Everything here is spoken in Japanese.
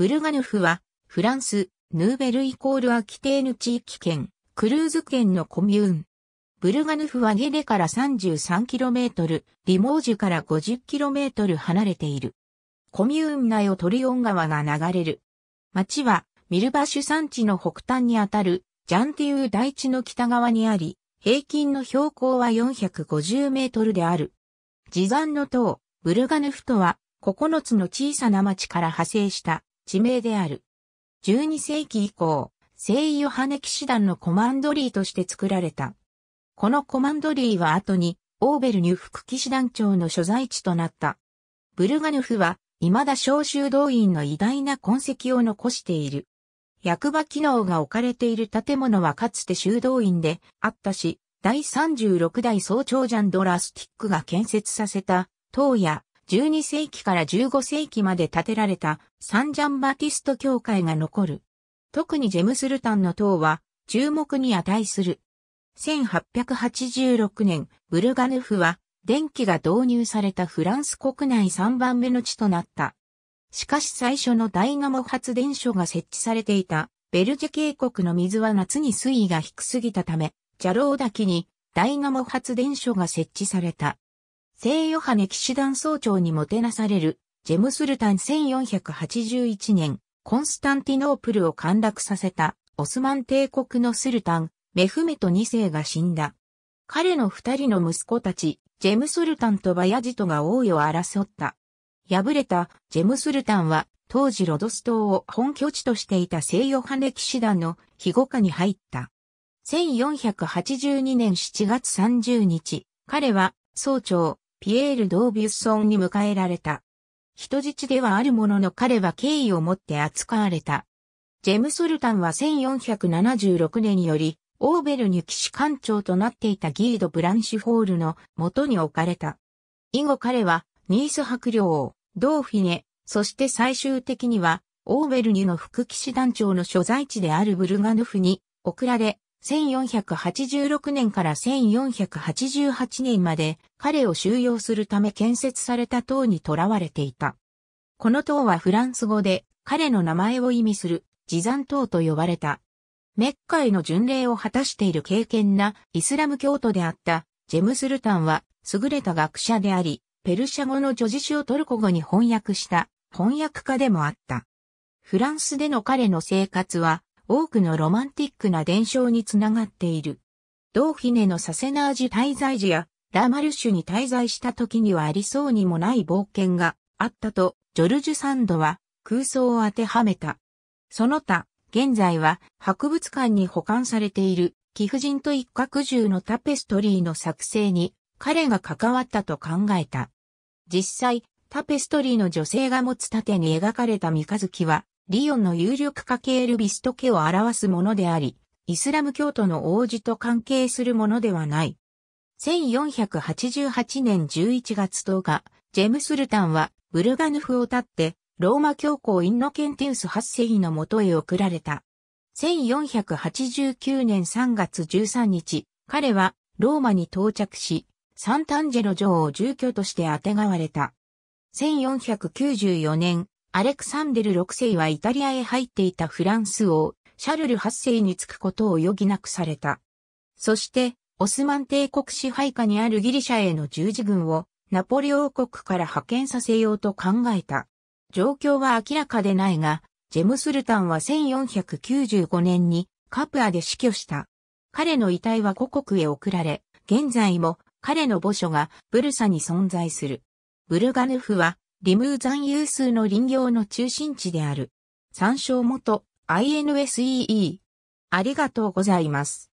ブルガヌフは、フランス、ヌーベルイコールアキテーヌ地域圏、クルーズ圏のコミューン。ブルガヌフはゲネから 33km、リモージュから 50km 離れている。コミューン内をトリオン川が流れる。町は、ミルバシュ山地の北端にあたる、ジャンティウ大地の北側にあり、平均の標高は450メートルである。地山の塔、ブルガヌフとは、9つの小さな町から派生した地名である。12世紀以降、聖ヨハネ騎士団のコマンドリーとして作られた。このコマンドリーは後に、オーベルニュ副騎士団長の所在地となった。ブルガヌフは、未だ召集動員の偉大な痕跡を残している。役場機能が置かれている建物はかつて修道院であったし、第36代総長ジャンドラスティックが建設させた、塔や12世紀から15世紀まで建てられたサンジャンバティスト教会が残る。特にジェムスルタンの塔は注目に値する。1886年、ブルガヌフは電気が導入されたフランス国内3番目の地となった。しかし最初のダイナモ発電所が設置されていたベルジェ渓谷の水は夏に水位が低すぎたため、ジャロー滝にダイナモ発電所が設置された。聖ヨハネ騎士団総長にもてなされる、ジェムスルタン1481年、コンスタンティノープルを陥落させた、オスマン帝国のスルタン、メフメト2世が死んだ。彼の二人の息子たち、ジェムスルタンとバヤジトが王位を争った。敗れたジェムスルタンは、当時ロドス島を本拠地としていた聖ヨハネ騎士団の庇護下に入った。1482年7月30日、彼は、総長、ピエール・ドービュッソンに迎えられた。人質ではあるものの彼は敬意を持って扱われた。ジェム・ソルタンは1476年により、オーベルニュ騎士官長となっていたギード・ブランシュホールの元に置かれた。以後彼は、ニースリ領王、ドーフィネ、そして最終的には、オーベルニュの副騎士団長の所在地であるブルガヌフに送られ、1486年から1488年まで彼を収容するため建設された塔に囚われていた。この塔はフランス語で彼の名前を意味する地山塔と呼ばれた。メッカへの巡礼を果たしている敬虔なイスラム教徒であったジェムスルタンは優れた学者であり、ペルシャ語の叙事詩をトルコ語に翻訳した翻訳家でもあった。フランスでの彼の生活は多くのロマンティックな伝承につながっている。ドーフィネのサセナージ滞在時やラマルシュに滞在した時にはありそうにもない冒険があったとジョルジュ・サンドは空想を当てはめた。その他、現在は博物館に保管されている貴婦人と一角獣のタペストリーの作成に彼が関わったと考えた。実際、タペストリーの女性が持つ盾に描かれた三日月はリヨンの有力家系エルビスト家を表すものであり、イスラム教徒の王子と関係するものではない。1488年11月10日、ジェムスルタンはブルガヌフを立って、ローマ教皇インノケンティウス8世のもとへ送られた。1489年3月13日、彼はローマに到着し、サンタンジェロ城を住居としてあてがわれた。1494年、アレクサンデル6世はイタリアへ入っていたフランス王、シャルル8世に着くことを余儀なくされた。そして、オスマン帝国支配下にあるギリシャへの十字軍をナポレオ王国から派遣させようと考えた。状況は明らかでないが、ジェムスルタンは1495年にカプアで死去した。彼の遺体は故国へ送られ、現在も彼の墓所がブルサに存在する。ブルガヌフはリムーン有数の林業の中心地である。参照元 INSEE。ありがとうございます。